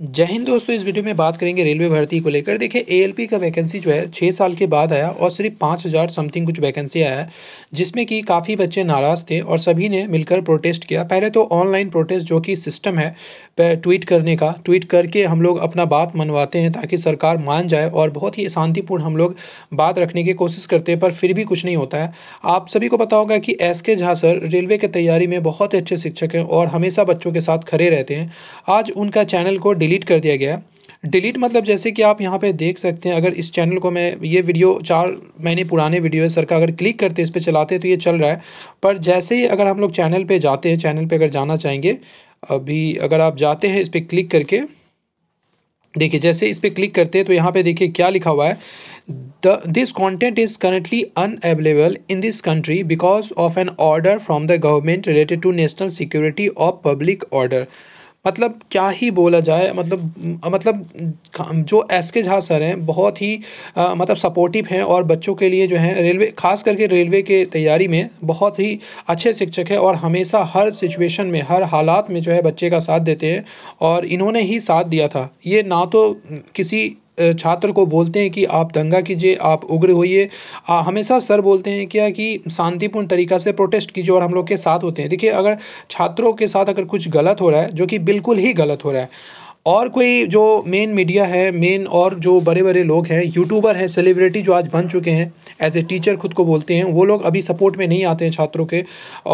जय हिंद दोस्तों इस वीडियो में बात करेंगे रेलवे भर्ती को लेकर देखिए एएलपी का वैकेंसी जो है छः साल के बाद आया और सिर्फ पाँच हज़ार समथिंग कुछ वैकेंसी आया है जिसमें कि काफ़ी बच्चे नाराज़ थे और सभी ने मिलकर प्रोटेस्ट किया पहले तो ऑनलाइन प्रोटेस्ट जो कि सिस्टम है ट्वीट करने का ट्वीट करके हम लोग अपना बात मनवाते हैं ताकि सरकार मान जाए और बहुत ही शांतिपूर्ण हम लोग बात रखने की कोशिश करते हैं पर फिर भी कुछ नहीं होता है आप सभी को पता होगा कि एस के झा सर रेलवे की तैयारी में बहुत अच्छे शिक्षक हैं और हमेशा बच्चों के साथ खड़े रहते हैं आज उनका चैनल को डिलीट कर दिया गया है डिलीट मतलब जैसे कि आप यहाँ पे देख सकते हैं अगर इस चैनल को मैं ये वीडियो चार महीने पुराने वीडियो है सर का अगर क्लिक करते हैं इस पर चलाते हैं तो ये चल रहा है पर जैसे ही अगर हम लोग चैनल पे जाते हैं चैनल पे अगर जाना चाहेंगे अभी अगर आप जाते हैं इस पर क्लिक करके देखिए जैसे इस पर क्लिक करते हैं तो यहाँ पे देखिए क्या लिखा हुआ है the this content is currently unavailable in this country because of an order from the government related to national security of public order मतलब क्या ही बोला जाए मतलब मतलब जो एस के झा सर हैं बहुत ही आ, मतलब सपोर्टिव हैं और बच्चों के लिए जो है रेलवे ख़ास करके रेलवे के तैयारी में बहुत ही अच्छे शिक्षक हैं और हमेशा हर सिचुएशन में हर हालात में जो है बच्चे का साथ देते हैं और इन्होंने ही साथ दिया था ये ना तो किसी छात्र को बोलते हैं कि आप दंगा कीजिए आप उग्र होइए हमेशा सर बोलते हैं क्या कि शांतिपूर्ण तरीका से प्रोटेस्ट कीजिए और हम लोग के साथ होते हैं देखिए अगर छात्रों के साथ अगर कुछ गलत हो रहा है जो कि बिल्कुल ही गलत हो रहा है और कोई जो मेन मीडिया है मेन और जो बड़े बड़े लोग हैं यूट्यूबर हैं सेलिब्रिटी जो आज बन चुके हैं एज ए टीचर खुद को बोलते हैं वो लोग अभी सपोर्ट में नहीं आते हैं छात्रों के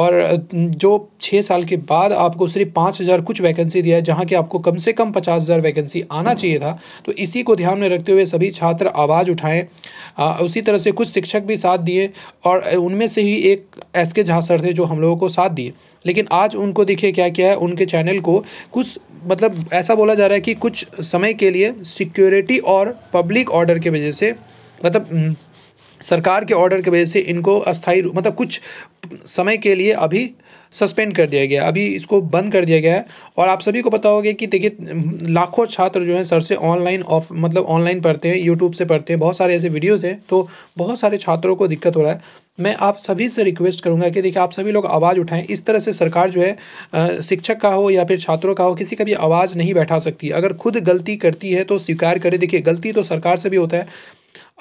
और जो छः साल के बाद आपको सिर्फ पाँच हज़ार कुछ वैकेंसी दिया है जहाँ की आपको कम से कम पचास हज़ार वैकेंसी आना चाहिए था तो इसी को ध्यान में रखते हुए सभी छात्र आवाज़ उठाएँ उसी तरह से कुछ शिक्षक भी साथ दिए और उनमें से ही एक एस के झा सर थे जो हम लोगों को साथ दिए लेकिन आज उनको देखिए क्या क्या है उनके चैनल को कुछ मतलब ऐसा बोला जा जा रहा है कि कुछ समय के लिए सिक्योरिटी और पब्लिक ऑर्डर के वजह से मतलब हम्म, सरकार के ऑर्डर के वजह से इनको अस्थाई मतलब कुछ समय के लिए अभी सस्पेंड कर दिया गया अभी इसको बंद कर दिया गया है और आप सभी को पता होगा कि देखिए हम्म, लाखों छात्र जो हैं सर से ऑनलाइन ऑफ मतलब ऑनलाइन पढ़ते हैं यूट्यूब से पढ़ते हैं बहुत सारे ऐसे वीडियोस हैं तो बहुत सारे छात्रों को दिक्कत हो रहा है मैं आप सभी से रिक्वेस्ट करूंगा कि देखिए आप सभी लोग आवाज़ उठाएं इस तरह से सरकार जो है शिक्षक का हो या फिर छात्रों का हो किसी का भी आवाज़ नहीं बैठा सकती अगर खुद गलती करती है तो स्वीकार करे देखिए गलती तो सरकार से भी होता है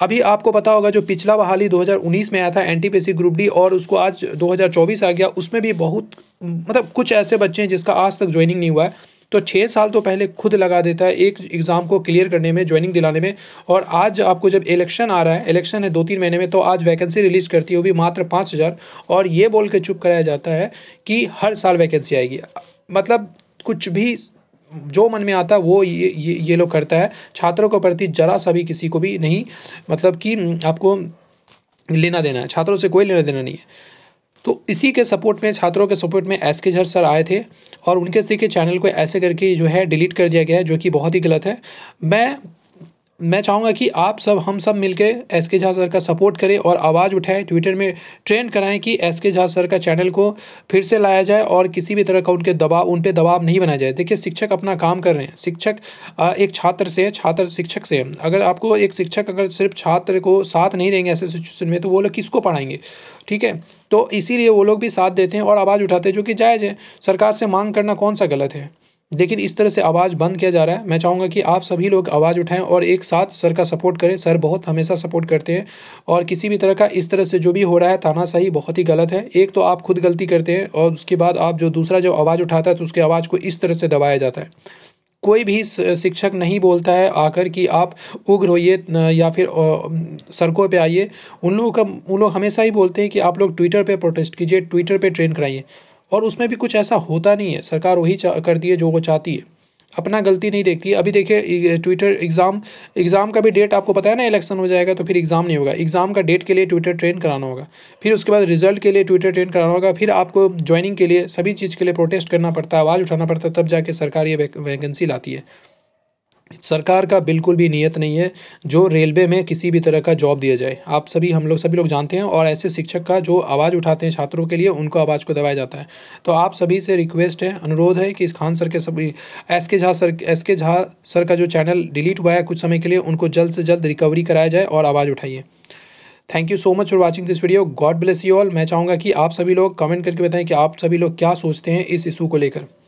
अभी आपको पता होगा जो पिछला बहाली 2019 में आया था एनटीपीसी ग्रुप डी और उसको आज 2024 आ गया उसमें भी बहुत मतलब कुछ ऐसे बच्चे हैं जिसका आज तक ज्वाइनिंग नहीं हुआ है तो छः साल तो पहले खुद लगा देता है एक एग्ज़ाम को क्लियर करने में ज्वाइनिंग दिलाने में और आज आपको जब इलेक्शन आ रहा है इलेक्शन है दो तीन महीने में तो आज वैकेंसी रिलीज़ करती है वो भी मात्र पाँच हज़ार और ये बोल के चुप कराया जाता है कि हर साल वैकेंसी आएगी मतलब कुछ भी जो मन में आता है वो ये ये, ये लोग करता है छात्रों के प्रति जरा सा भी किसी को भी नहीं मतलब कि आपको लेना देना है छात्रों से कोई लेना देना नहीं है तो इसी के सपोर्ट में छात्रों के सपोर्ट में एस के झर सर आए थे और उनके सी के चैनल को ऐसे करके जो है डिलीट कर दिया गया है जो कि बहुत ही गलत है मैं मैं चाहूँगा कि आप सब हम सब मिलके एस के झा सर का सपोर्ट करें और आवाज़ उठाएं ट्विटर में ट्रेंड कराएं कि एस के झा सर का चैनल को फिर से लाया जाए और किसी भी तरह का उनके दबाव उन पर दबाव नहीं बनाया जाए देखिए शिक्षक अपना काम कर रहे हैं शिक्षक एक छात्र से छात्र शिक्षक से अगर आपको एक शिक्षक अगर सिर्फ छात्र को साथ नहीं देंगे ऐसे सिचुएशन में तो वो लोग किसको पढ़ाएंगे ठीक है तो इसीलिए वो लोग भी साथ देते हैं और आवाज़ उठाते हैं जो कि जायज़ है सरकार से मांग करना कौन सा गलत है लेकिन इस तरह से आवाज़ बंद किया जा रहा है मैं चाहूँगा कि आप सभी लोग आवाज़ उठाएं और एक साथ सर का सपोर्ट करें सर बहुत हमेशा सपोर्ट करते हैं और किसी भी तरह का इस तरह से जो भी हो रहा है तानाशाही बहुत ही गलत है एक तो आप खुद गलती करते हैं और उसके बाद आप जो दूसरा जो आवाज़ उठाता है तो उसके आवाज़ को इस तरह से दबाया जाता है कोई भी शिक्षक नहीं बोलता है आकर कि आप उग्र होइए या फिर सड़कों पे आइए उन लोगों का उन लोग हमेशा ही बोलते हैं कि आप लोग ट्विटर पे प्रोटेस्ट कीजिए ट्विटर पे ट्रेन कराइए और उसमें भी कुछ ऐसा होता नहीं है सरकार वही करती है जो वो चाहती है अपना गलती नहीं देखती है अभी देखिए ट्विटर एग्ज़ाम एग्ज़ाम का भी डेट आपको पता है ना इलेक्शन हो जाएगा तो फिर एग्ज़ाम नहीं होगा एग्ज़ाम का डेट के लिए ट्विटर ट्रेन कराना होगा फिर उसके बाद रिजल्ट के लिए ट्विटर ट्रेन कराना होगा फिर आपको ज्वाइनिंग के लिए सभी चीज़ के लिए प्रोटेस्ट करना पड़ता है आवाज़ उठाना पड़ता है तब जाके सरकार ये वैकेंसी लाती है सरकार का बिल्कुल भी नियत नहीं है जो रेलवे में किसी भी तरह का जॉब दिया जाए आप सभी हम लोग सभी लोग जानते हैं और ऐसे शिक्षक का जो आवाज़ उठाते हैं छात्रों के लिए उनको आवाज़ को दबाया जाता है तो आप सभी से रिक्वेस्ट है अनुरोध है कि इस खान सर के सभी एस के झा सर एस के झा सर का जो चैनल डिलीट हुआ है कुछ समय के लिए उनको जल्द से जल्द रिकवरी कराया जाए और आवाज़ उठाइए thank you so much for watching this video God bless you all मैं चाहूँगा कि आप सभी लोग कमेंट करके बताएं कि आप सभी लोग क्या सोचते हैं इस इशू को लेकर